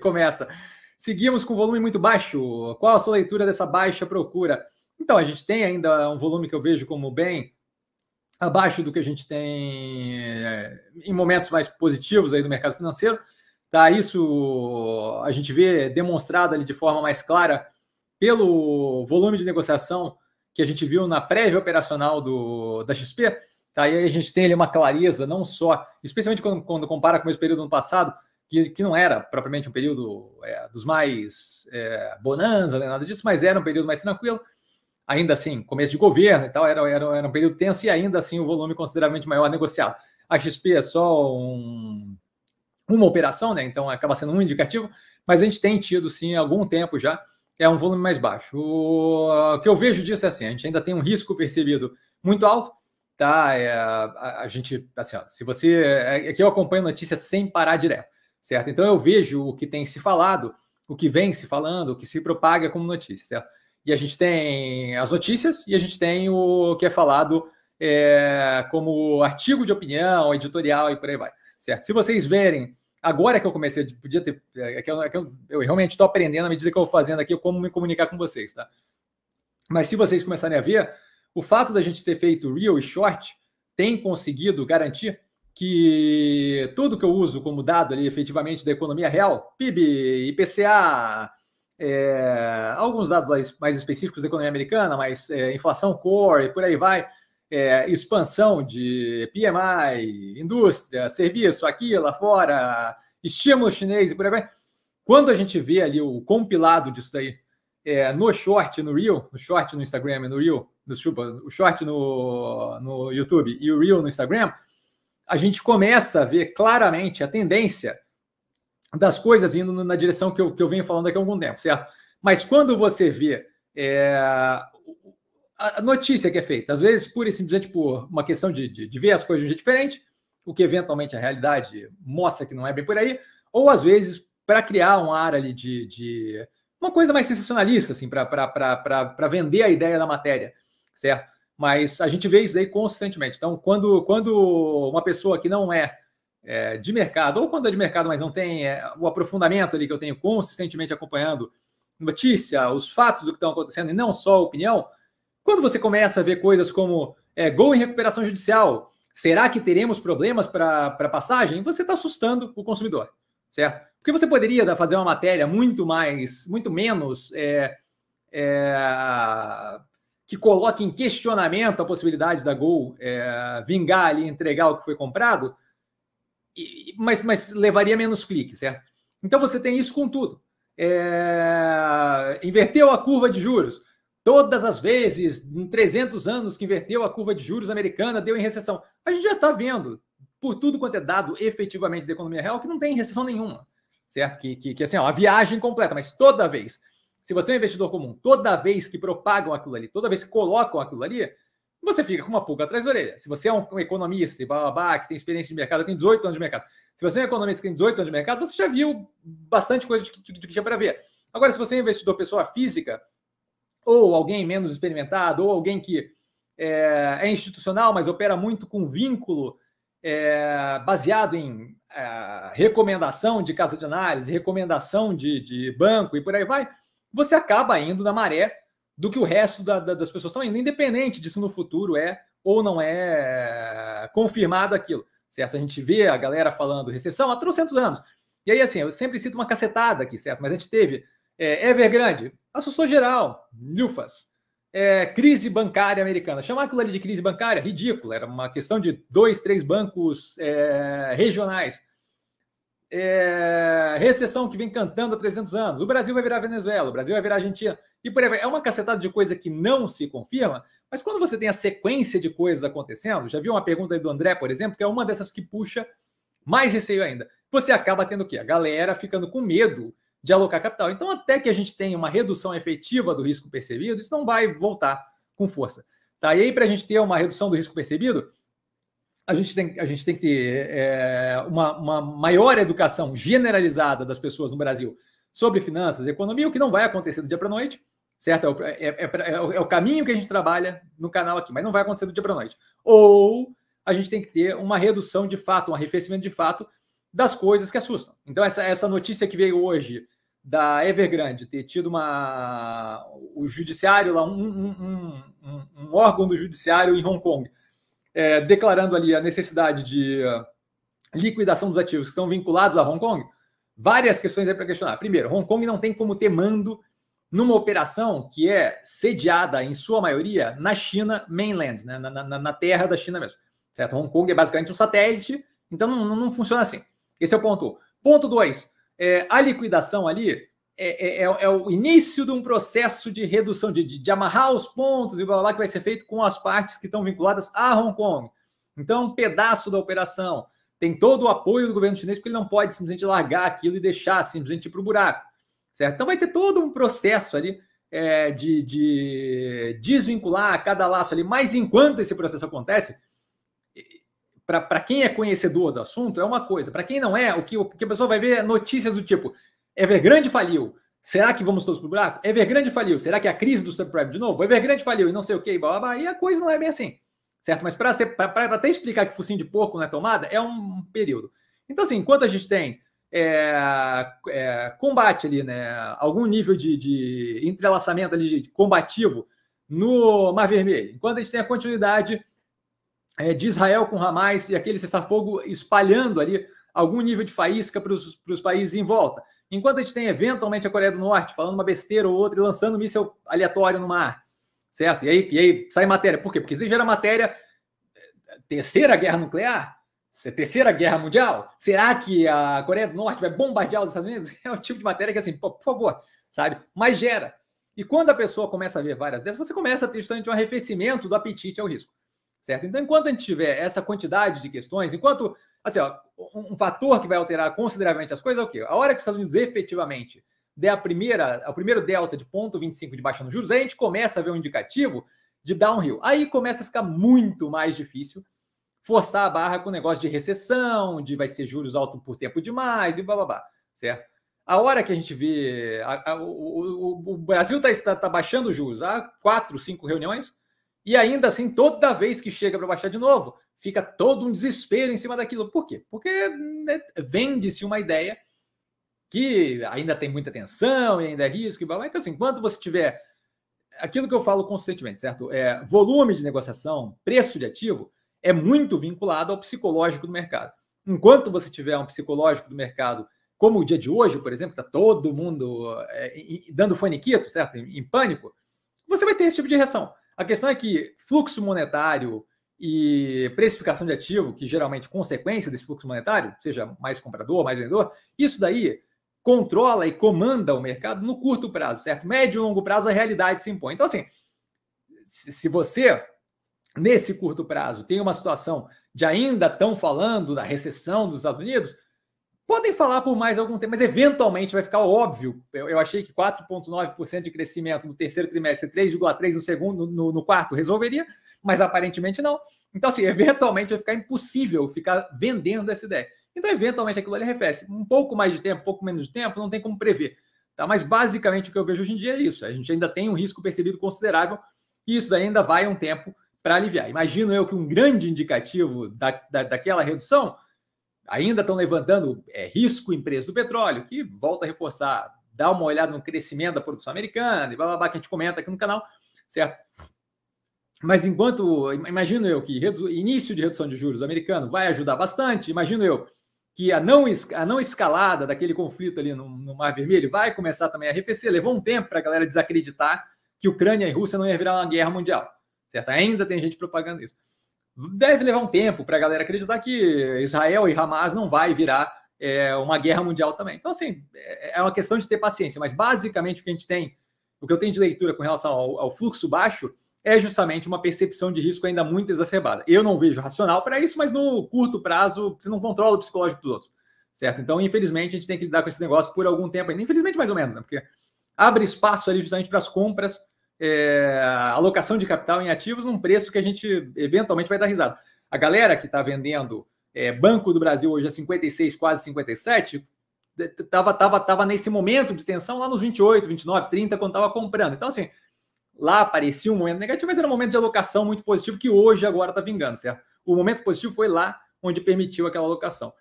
começa. Seguimos com volume muito baixo. Qual a sua leitura dessa baixa procura? Então, a gente tem ainda um volume que eu vejo como bem abaixo do que a gente tem eh, em momentos mais positivos aí do mercado financeiro. Tá? Isso a gente vê demonstrado ali de forma mais clara pelo volume de negociação que a gente viu na prévia operacional do, da XP. Tá? E aí a gente tem ali uma clareza, não só, especialmente quando, quando compara com o mesmo período do passado, que, que não era propriamente um período é, dos mais é, bonanza, nem né, nada disso, mas era um período mais tranquilo. Ainda assim, começo de governo e tal, era, era, era um período tenso e ainda assim o volume consideravelmente maior negociado. A XP é só um, uma operação, né? então acaba sendo um indicativo, mas a gente tem tido sim algum tempo já é um volume mais baixo. O, o que eu vejo disso é assim, a gente ainda tem um risco percebido muito alto, tá? É, a, a, gente, assim, ó, se você. É, é que eu acompanho notícias sem parar direto certo? Então eu vejo o que tem se falado, o que vem se falando, o que se propaga como notícia, certo? E a gente tem as notícias e a gente tem o que é falado é, como artigo de opinião, editorial e por aí vai, certo? Se vocês verem, agora que eu comecei, podia ter, é, é que eu, é que eu, eu realmente estou aprendendo à medida que eu vou fazendo aqui como me comunicar com vocês, tá? Mas se vocês começarem a ver, o fato da gente ter feito real e short tem conseguido garantir que tudo que eu uso como dado ali, efetivamente, da economia real, PIB, IPCA, é, alguns dados mais específicos da economia americana, mas é, inflação core e por aí vai, é, expansão de PMI, indústria, serviço, aqui, lá fora, estímulo chinês e por aí vai. Quando a gente vê ali o compilado disso daí é, no short, no Reel, no short no Instagram e no Reel, no, desculpa, o short no, no YouTube e o Reel no Instagram, a gente começa a ver claramente a tendência das coisas indo na direção que eu, que eu venho falando aqui há algum tempo, certo? Mas quando você vê é, a notícia que é feita, às vezes pura e simplesmente por uma questão de, de, de ver as coisas de um jeito diferente, o que eventualmente a realidade mostra que não é bem por aí, ou às vezes para criar um ar ali de, de uma coisa mais sensacionalista, assim, para vender a ideia da matéria, certo? mas a gente vê isso aí constantemente. Então, quando, quando uma pessoa que não é, é de mercado, ou quando é de mercado, mas não tem é, o aprofundamento ali que eu tenho consistentemente acompanhando notícia, os fatos do que estão acontecendo e não só a opinião, quando você começa a ver coisas como é, gol em recuperação judicial, será que teremos problemas para passagem? Você está assustando o consumidor, certo? Porque você poderia fazer uma matéria muito mais, muito menos é, é que coloque em questionamento a possibilidade da Gol é, vingar ali, entregar o que foi comprado, e, mas, mas levaria menos clique, certo? Então você tem isso com tudo. É, inverteu a curva de juros. Todas as vezes, em 300 anos que inverteu a curva de juros americana, deu em recessão. A gente já está vendo, por tudo quanto é dado efetivamente da economia real, que não tem recessão nenhuma, certo? Que, que, que assim, é uma viagem completa, mas toda vez se você é um investidor comum, toda vez que propagam aquilo ali, toda vez que colocam aquilo ali, você fica com uma pulga atrás da orelha. Se você é um economista, blá, blá, blá, que tem experiência de mercado, tem 18 anos de mercado. Se você é um economista que tem 18 anos de mercado, você já viu bastante coisa do que tinha para ver. Agora, se você é um investidor pessoa física, ou alguém menos experimentado, ou alguém que é, é institucional, mas opera muito com vínculo é, baseado em é, recomendação de casa de análise, recomendação de, de banco e por aí vai, você acaba indo na maré do que o resto da, da, das pessoas estão indo, independente disso no futuro é ou não é eh, confirmado aquilo, certo? A gente vê a galera falando recessão há 300 anos. E aí, assim, eu sempre cito uma cacetada aqui, certo? Mas a gente teve é, Evergrande, assustou geral, Lufas, é, eh, crise bancária americana. Chamar aquilo ali de crise bancária, ridículo. Era uma questão de dois, três bancos é, regionais é, recessão que vem cantando há 300 anos, o Brasil vai virar Venezuela, o Brasil vai virar Argentina, e por aí vai. É uma cacetada de coisa que não se confirma, mas quando você tem a sequência de coisas acontecendo, já viu uma pergunta aí do André, por exemplo, que é uma dessas que puxa mais receio ainda. Você acaba tendo o quê? A galera ficando com medo de alocar capital. Então, até que a gente tenha uma redução efetiva do risco percebido, isso não vai voltar com força. Tá? E aí, para a gente ter uma redução do risco percebido, a gente tem, a gente tem que ter é, uma, uma maior educação generalizada das pessoas no Brasil sobre finanças e economia, o que não vai acontecer do dia para a noite, certo? É, é, é, é, é, o caminho que a gente trabalha no canal aqui, mas não vai acontecer do dia para a noite. Ou a gente tem que ter uma redução de fato, um arrefecimento de fato das coisas que assustam. Então, essa, essa notícia que veio hoje da Evergrande ter tido uma. o judiciário lá, um, um, um, um órgão do judiciário em Hong Kong é, declarando ali a necessidade de ah, liquidação dos ativos que estão vinculados a Hong Kong, várias questões aí para questionar. Primeiro, Hong Kong não tem como ter mando numa operação que é sediada, em sua maioria, na China mainland, né? na, na, na terra da China mesmo. Certo? Hong Kong é basicamente um satélite, então não, não funciona assim. Esse é o ponto Ponto dois, é, a liquidação ali é, é, é, é, o início de um processo de redução, de, de, de, amarrar os pontos e blá, blá, blá, que vai ser feito com as partes que estão vinculadas a Hong Kong. Então, um pedaço da operação tem todo o apoio do governo chinês, porque ele não pode simplesmente largar aquilo e deixar simplesmente ir para o buraco. Certo? Então, vai ter todo um processo ali é, de, de desvincular cada laço ali. Mas enquanto esse processo acontece, para quem é conhecedor do assunto, é uma coisa. Para quem não é, o que, o que a pessoa vai ver é notícias do tipo: Evergrande faliu. Será que vamos todos para o buraco? Evergrande faliu. Será que é a crise do subprime de novo? Evergrande faliu e não sei o que, blá, blá, blá. E a coisa não é bem assim. Certo? Mas para até explicar que focinho de porco na é tomada, é um período. Então, assim, enquanto a gente tem é, é, combate ali, né? Algum nível de, de entrelaçamento ali de combativo no Mar Vermelho. Enquanto a gente tem a continuidade é, de Israel com Hamas e aquele cessar-fogo espalhando ali algum nível de faísca para os países em volta. Enquanto a gente tem eventualmente a Coreia do Norte falando uma besteira ou outra e lançando um míssil aleatório no mar, certo? E aí, e aí sai matéria. Por quê? Porque isso gera matéria. Eh, terceira guerra nuclear? É terceira guerra mundial? Será que a Coreia do Norte vai bombardear os Estados Unidos? É o tipo de matéria que, assim, pô, por favor, sabe? Mas gera. E quando a pessoa começa a ver várias dessas, você começa a ter justamente um arrefecimento do apetite ao risco, certo? Então, enquanto a gente tiver essa quantidade de questões, enquanto assim, ó, um fator que vai alterar consideravelmente as coisas é o quê? A hora que os Estados Unidos efetivamente der a primeira, o primeiro delta de 0,25 de baixa nos juros, aí a gente começa a ver um indicativo de downhill. Aí começa a ficar muito mais difícil forçar a barra com o negócio de recessão, de vai ser juros altos por tempo demais e blá blá blá, certo? A hora que a gente vê. A, a, o, o, o, Brasil tá, está tá baixando juros há quatro, cinco reuniões, e ainda assim, toda vez que chega para baixar de novo, fica todo um desespero em cima daquilo. Por quê? Porque né, vende-se uma ideia que ainda tem muita tensão e ainda é risco e blá, blá. Então, assim, enquanto você tiver aquilo que eu falo constantemente, certo? É, volume de negociação, preço de ativo, é muito vinculado ao psicológico do mercado. Enquanto você tiver um psicológico do mercado, como o dia de hoje, por exemplo, está todo mundo é, dando faniquito, certo? Em, em pânico, você vai ter esse tipo de reação. A questão é que fluxo monetário, e precificação de ativo, que geralmente é consequência desse fluxo monetário, seja mais comprador, mais vendedor, isso daí controla e comanda o mercado no curto prazo, certo? Médio e longo prazo a realidade se impõe. Então, assim, se você, nesse curto prazo, tem uma situação de ainda estão falando da recessão dos Estados Unidos, podem falar por mais algum tempo, mas eventualmente vai ficar óbvio. Eu, eu achei que 4,9% de crescimento no terceiro trimestre, 3,3% no segundo, no, no quarto, resolveria mas aparentemente não. Então, assim, eventualmente vai ficar impossível ficar vendendo essa ideia. Então, eventualmente aquilo ali arrefece. Um pouco mais de tempo, um pouco menos de tempo, não tem como prever. Tá? Mas basicamente o que eu vejo hoje em dia é isso. A gente ainda tem um risco percebido considerável e isso ainda vai um tempo para aliviar. Imagino eu que um grande indicativo da, da, daquela redução ainda estão levantando é, risco em preço do petróleo, que volta a reforçar, dá uma olhada no crescimento da produção americana e blá, blá, blá que a gente comenta aqui no canal, certo? Mas enquanto, imagino eu que início de redução de juros americano vai ajudar bastante, imagino eu que a não, a não escalada daquele conflito ali no, no Mar Vermelho vai começar também a arrefecer. Levou um tempo para a galera desacreditar que Ucrânia e Rússia não ia virar uma guerra mundial, certo? Ainda tem gente propagando isso. Deve levar um tempo para a galera acreditar que Israel e Hamas não vai virar é, uma guerra mundial também. Então, assim, é, é uma questão de ter paciência, mas basicamente o que a gente tem, o que eu tenho de leitura com relação ao, ao fluxo baixo é justamente uma percepção de risco ainda muito exacerbada. Eu não vejo racional para isso, mas no curto prazo você não controla o psicológico dos outros, certo? Então, infelizmente, a gente tem que lidar com esse negócio por algum tempo ainda. Infelizmente, mais ou menos, né? Porque abre espaço ali justamente para as compras, é, alocação de capital em ativos num preço que a gente eventualmente vai dar risada. A galera que está vendendo é, Banco do Brasil hoje a é 56, quase 57, estava tava, tava nesse momento de tensão lá nos 28, 29, 30, quando estava comprando. Então, assim lá aparecia um momento negativo, mas era um momento de alocação muito positivo que hoje agora está vingando, certo? O momento positivo foi lá onde permitiu aquela alocação.